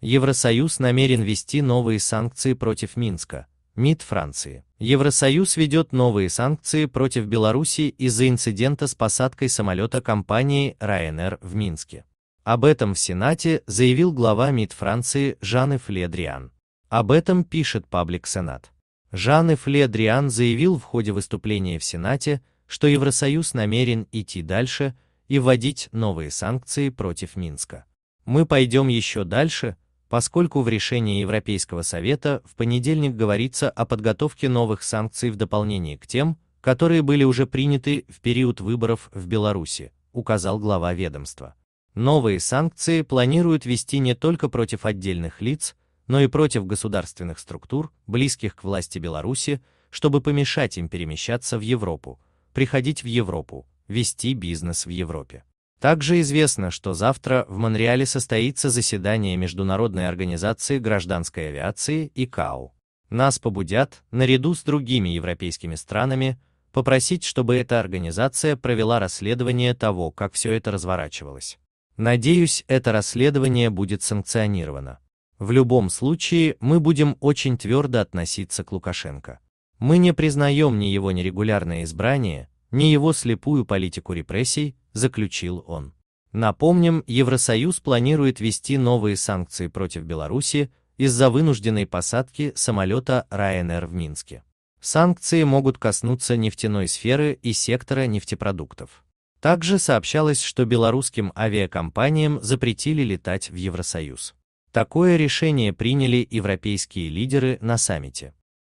Евросоюз намерен ввести новые санкции против Минска. МИД Франции. Евросоюз ведет новые санкции против Беларуси из-за инцидента с посадкой самолета компании Ryanair в Минске. Об этом в Сенате заявил глава МИД Франции Жан-Ив Ледриан. Об этом пишет паблик Сенат. Жан-Ив Ледриан заявил в ходе выступления в Сенате, что Евросоюз намерен идти дальше и вводить новые санкции против Минска. Мы пойдем еще дальше, поскольку в решении Европейского совета в понедельник говорится о подготовке новых санкций в дополнение к тем, которые были уже приняты в период выборов в Беларуси, указал глава ведомства. Новые санкции планируют вести не только против отдельных лиц, но и против государственных структур, близких к власти Беларуси, чтобы помешать им перемещаться в Европу, приходить в Европу, вести бизнес в Европе. Также известно, что завтра в Монреале состоится заседание Международной организации гражданской авиации ИКАО. Нас побудят, наряду с другими европейскими странами, попросить, чтобы эта организация провела расследование того, как все это разворачивалось. Надеюсь, это расследование будет санкционировано. В любом случае, мы будем очень твердо относиться к Лукашенко. Мы не признаем ни его нерегулярное избрание, ни его слепую политику репрессий, заключил он. Напомним, Евросоюз планирует ввести новые санкции против Беларуси из-за вынужденной посадки самолета Ryanair в Минске. Санкции могут коснуться нефтяной сферы и сектора нефтепродуктов. Также сообщалось, что белорусским авиакомпаниям запретили летать в Евросоюз. Такое решение приняли европейские лидеры на саммите.